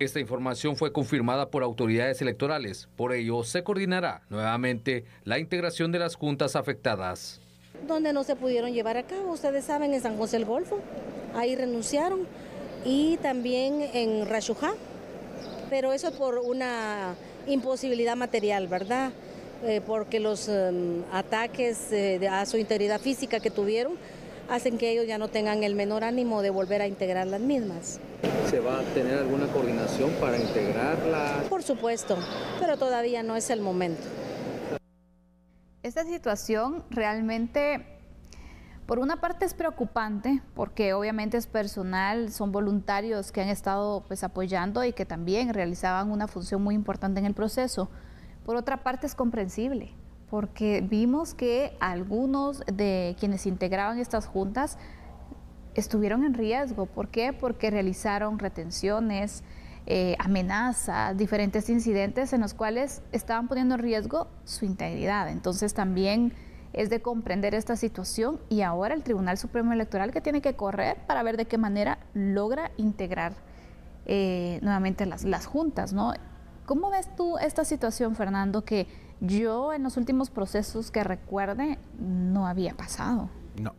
Esta información fue confirmada por autoridades electorales, por ello se coordinará nuevamente la integración de las juntas afectadas. Donde no se pudieron llevar a cabo, ustedes saben, en San José del Golfo, ahí renunciaron, y también en Rachujá, pero eso por una imposibilidad material, ¿verdad? Eh, porque los em, ataques eh, a su integridad física que tuvieron hacen que ellos ya no tengan el menor ánimo de volver a integrar las mismas. ¿Se va a tener alguna coordinación para integrarlas? Por supuesto, pero todavía no es el momento. Esta situación realmente, por una parte es preocupante, porque obviamente es personal, son voluntarios que han estado pues, apoyando y que también realizaban una función muy importante en el proceso. Por otra parte es comprensible, porque vimos que algunos de quienes integraban estas juntas estuvieron en riesgo. ¿Por qué? Porque realizaron retenciones, eh, amenazas, diferentes incidentes en los cuales estaban poniendo en riesgo su integridad. Entonces también es de comprender esta situación y ahora el Tribunal Supremo Electoral que tiene que correr para ver de qué manera logra integrar eh, nuevamente las, las juntas, ¿no? ¿Cómo ves tú esta situación, Fernando, que yo en los últimos procesos que recuerde no había pasado. No.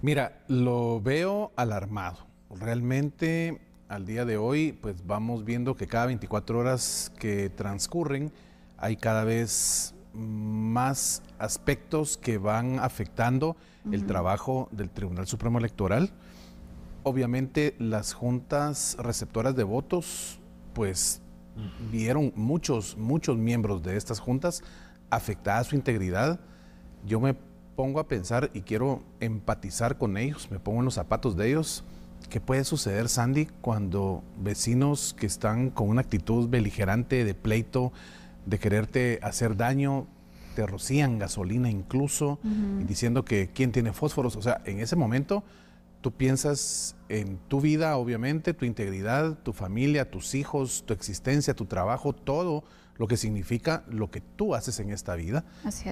Mira, lo veo alarmado. Realmente al día de hoy, pues vamos viendo que cada 24 horas que transcurren hay cada vez más aspectos que van afectando el trabajo del Tribunal Supremo Electoral. Obviamente las juntas receptoras de votos, pues vieron muchos, muchos miembros de estas juntas afectada su integridad. Yo me pongo a pensar y quiero empatizar con ellos, me pongo en los zapatos de ellos. ¿Qué puede suceder, Sandy, cuando vecinos que están con una actitud beligerante, de pleito, de quererte hacer daño, te rocían gasolina incluso, diciendo que quién tiene fósforos? O sea, en ese momento Tú piensas en tu vida, obviamente, tu integridad, tu familia, tus hijos, tu existencia, tu trabajo, todo lo que significa lo que tú haces en esta vida.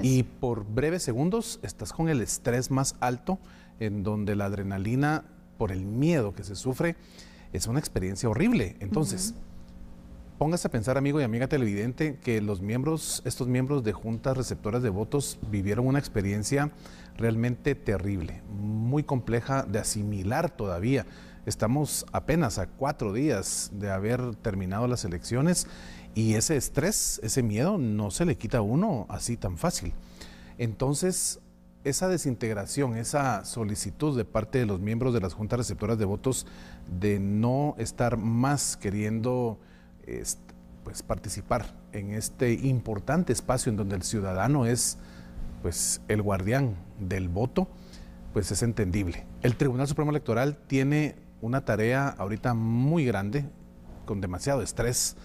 Y por breves segundos estás con el estrés más alto, en donde la adrenalina, por el miedo que se sufre, es una experiencia horrible. Entonces, Póngase a pensar, amigo y amiga televidente, que los miembros, estos miembros de juntas receptoras de votos vivieron una experiencia realmente terrible, muy compleja de asimilar todavía. Estamos apenas a cuatro días de haber terminado las elecciones y ese estrés, ese miedo no se le quita a uno así tan fácil. Entonces, esa desintegración, esa solicitud de parte de los miembros de las juntas receptoras de votos de no estar más queriendo pues, participar en este importante espacio en donde el ciudadano es pues, el guardián del voto, pues es entendible. El Tribunal Supremo Electoral tiene una tarea ahorita muy grande, con demasiado estrés.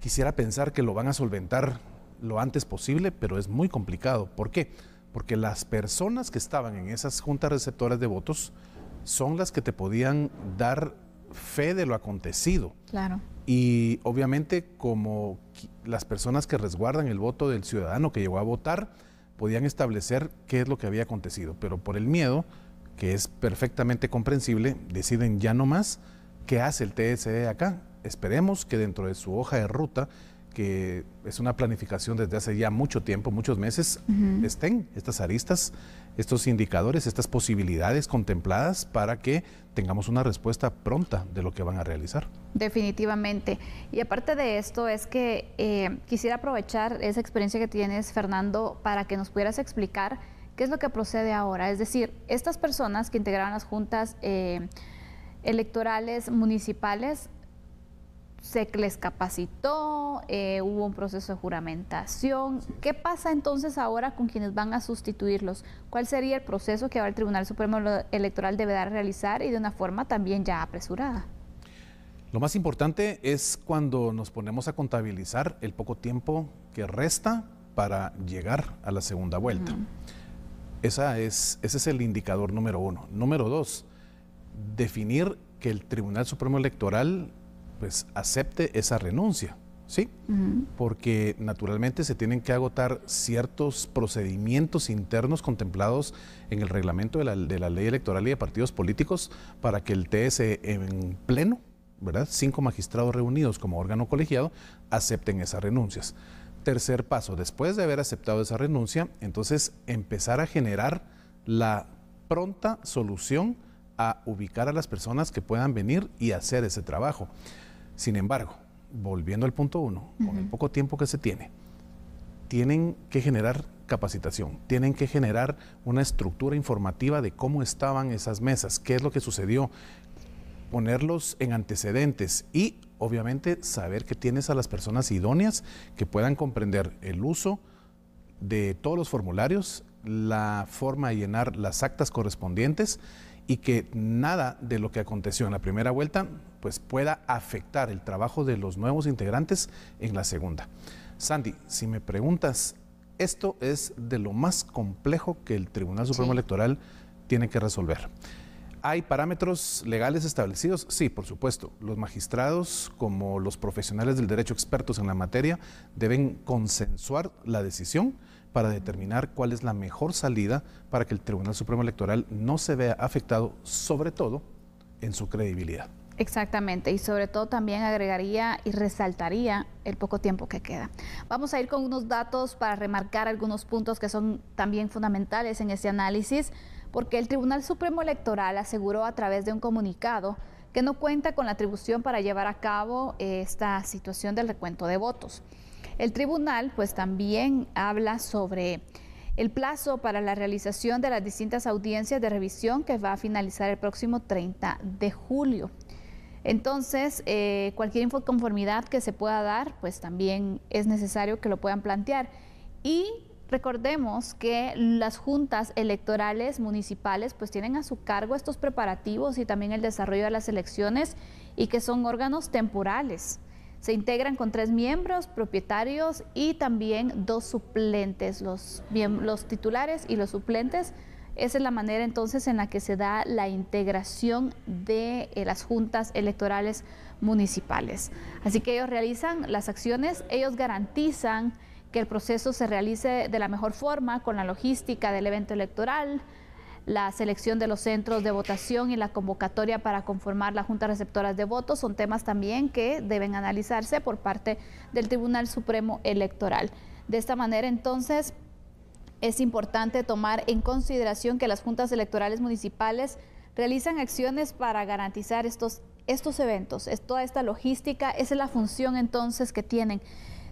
Quisiera pensar que lo van a solventar lo antes posible, pero es muy complicado. ¿Por qué? Porque las personas que estaban en esas juntas receptoras de votos son las que te podían dar fe de lo acontecido. Claro. Y obviamente como las personas que resguardan el voto del ciudadano que llegó a votar podían establecer qué es lo que había acontecido, pero por el miedo, que es perfectamente comprensible, deciden ya no más. ¿Qué hace el TSE acá? Esperemos que dentro de su hoja de ruta que es una planificación desde hace ya mucho tiempo, muchos meses, estén estas aristas, estos indicadores, estas posibilidades contempladas para que tengamos una respuesta pronta de lo que van a realizar. Definitivamente. Y aparte de esto, es que eh, quisiera aprovechar esa experiencia que tienes, Fernando, para que nos pudieras explicar qué es lo que procede ahora. Es decir, estas personas que integraron las juntas... Eh, electorales municipales se les capacitó, eh, hubo un proceso de juramentación. ¿Qué pasa entonces ahora con quienes van a sustituirlos? ¿Cuál sería el proceso que ahora el Tribunal Supremo Electoral deberá realizar y de una forma también ya apresurada? Lo más importante es cuando nos ponemos a contabilizar el poco tiempo que resta para llegar a la segunda vuelta. Esa es, ese es el indicador número uno. Número dos, definir que el Tribunal Supremo Electoral pues acepte esa renuncia, ¿sí? Porque naturalmente se tienen que agotar ciertos procedimientos internos contemplados en el reglamento de la, ley electoral y de partidos políticos para que el TS e en pleno, ¿verdad? Cinco magistrados reunidos como órgano colegiado acepten esas renuncias. Tercer paso, después de haber aceptado esa renuncia, entonces empezar a generar la pronta solución a ubicar a las personas que puedan venir y hacer ese trabajo. Sin embargo, volviendo al punto uno, con el poco tiempo que se tiene, tienen que generar capacitación, tienen que generar una estructura informativa de cómo estaban esas mesas, qué es lo que sucedió, ponerlos en antecedentes y obviamente saber que tienes a las personas idóneas que puedan comprender el uso de todos los formularios, la forma de llenar las actas correspondientes y que nada de lo que aconteció en la primera vuelta pues pueda afectar el trabajo de los nuevos integrantes en la segunda. Sandy, si me preguntas, esto es de lo más complejo que el Tribunal Supremo Electoral tiene que resolver. ¿Hay parámetros legales establecidos? Sí, por supuesto. Los magistrados, como los profesionales del derecho expertos en la materia, deben consensuar la decisión para determinar cuál es la mejor salida para que el Tribunal Supremo Electoral no se vea afectado, sobre todo en su credibilidad. Exactamente, y sobre todo también agregaría y resaltaría el poco tiempo que queda. Vamos a ir con unos datos para remarcar algunos puntos que son también fundamentales en este análisis porque el Tribunal Supremo Electoral aseguró a través de un comunicado que no cuenta con la atribución para llevar a cabo eh, esta situación del recuento de votos. El tribunal pues también habla sobre el plazo para la realización de las distintas audiencias de revisión que va a finalizar el próximo 30 de julio. Entonces, eh, cualquier inconformidad que se pueda dar, pues también es necesario que lo puedan plantear. Y Recordemos que las juntas electorales municipales pues tienen a su cargo estos preparativos y también el desarrollo de las elecciones y que son órganos temporales. Se integran con tres miembros, propietarios y también dos suplentes, los, los titulares y los suplentes. Esa es la manera entonces en la que se da la integración de eh, las juntas electorales municipales. Así que ellos realizan las acciones, ellos garantizan que el proceso se realice de la mejor forma con la logística del evento electoral, la selección de los centros de votación y la convocatoria para conformar la Junta Receptora de Votos son temas también que deben analizarse por parte del Tribunal Supremo Electoral. De esta manera, entonces, es importante tomar en consideración que las juntas electorales municipales realizan acciones para garantizar estos, estos eventos, es toda esta logística, esa es la función entonces que tienen.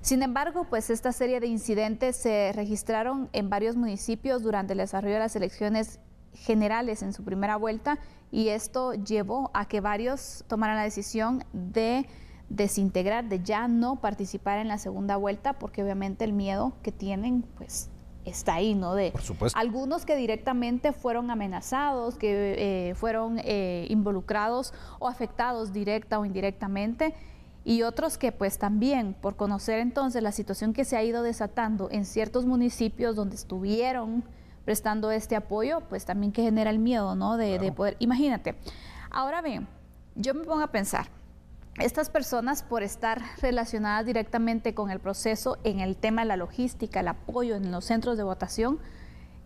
Sin embargo, pues esta serie de incidentes se registraron en varios municipios durante el desarrollo de las elecciones generales en su primera vuelta y esto llevó a que varios tomaran la decisión de desintegrar, de ya no participar en la segunda vuelta, porque obviamente el miedo que tienen, pues está ahí, ¿no? De Por supuesto. algunos que directamente fueron amenazados, que eh, fueron eh, involucrados o afectados directa o indirectamente y otros que pues también por conocer entonces la situación que se ha ido desatando en ciertos municipios donde estuvieron prestando este apoyo, pues también que genera el miedo, ¿no? De, poder, imagínate. Ahora bien, yo me pongo a pensar, estas personas por estar relacionadas directamente con el proceso en el tema de la logística, el apoyo en los centros de votación,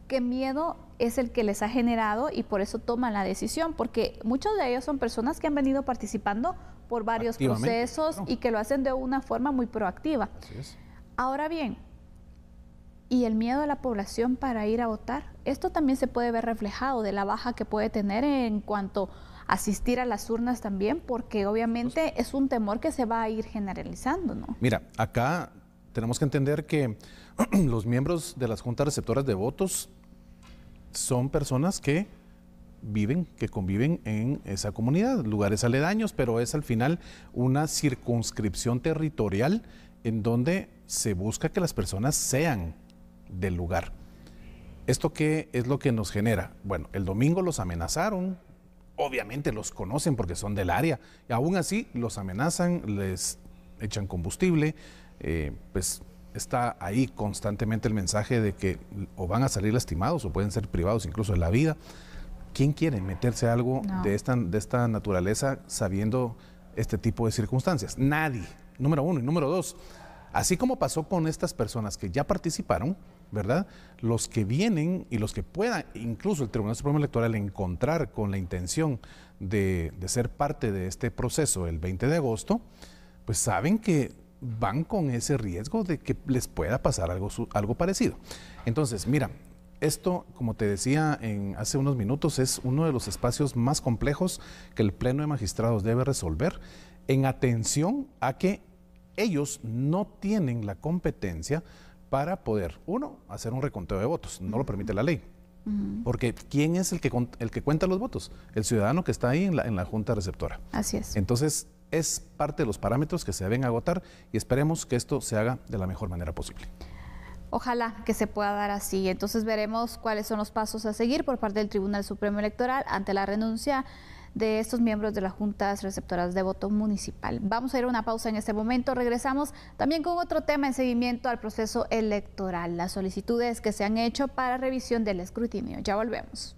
qué miedo es el que les ha generado y por eso toman la decisión, porque muchos de ellos son personas que han venido participando por varios procesos y que lo hacen de una forma muy proactiva. Ahora bien, y el miedo de la población para ir a votar, esto también se puede ver reflejado de la baja que puede tener en cuanto a asistir a las urnas también, porque obviamente es un temor que se va a ir generalizando, ¿no? Mira, acá tenemos que entender que los miembros de las juntas receptoras de votos son personas que viven, que conviven en esa comunidad, lugares aledaños, pero es al final una circunscripción territorial en donde se busca que las personas sean del lugar. ¿Esto qué es lo que nos genera? Bueno, el domingo los amenazaron, obviamente los conocen porque son del área, y aún así los amenazan, les echan combustible, eh, pues está ahí constantemente el mensaje de que o van a salir lastimados o pueden ser privados incluso de la vida. ¿quién quiere meterse a algo de, esta, de esta naturaleza sabiendo este tipo de circunstancias? Nadie, número uno. Y número dos, así como pasó con estas personas que ya participaron, ¿verdad? Los que vienen y los que puedan, incluso el Tribunal Supremo Electoral, encontrar con la intención de, de ser parte de este proceso el 20 de agosto, pues saben que van con ese riesgo de que les pueda pasar algo, algo parecido. Entonces, mira, esto, como te decía en hace unos minutos, es uno de los espacios más complejos que el Pleno de Magistrados debe resolver en atención a que ellos no tienen la competencia para poder, uno, hacer un reconteo de votos, no lo permite la ley. Porque ¿quién es el que, cuenta los votos? El ciudadano que está ahí en la, en la junta receptora. Así es. Entonces, es parte de los parámetros que se deben agotar y esperemos que esto se haga de la mejor manera posible. Ojalá que se pueda dar así. Entonces veremos cuáles son los pasos a seguir por parte del Tribunal Supremo Electoral ante la renuncia de estos miembros de las juntas receptoras de voto municipal. Vamos a ir a una pausa en este momento. Regresamos también con otro tema en seguimiento al proceso electoral, las solicitudes que se han hecho para revisión del escrutinio. Ya volvemos.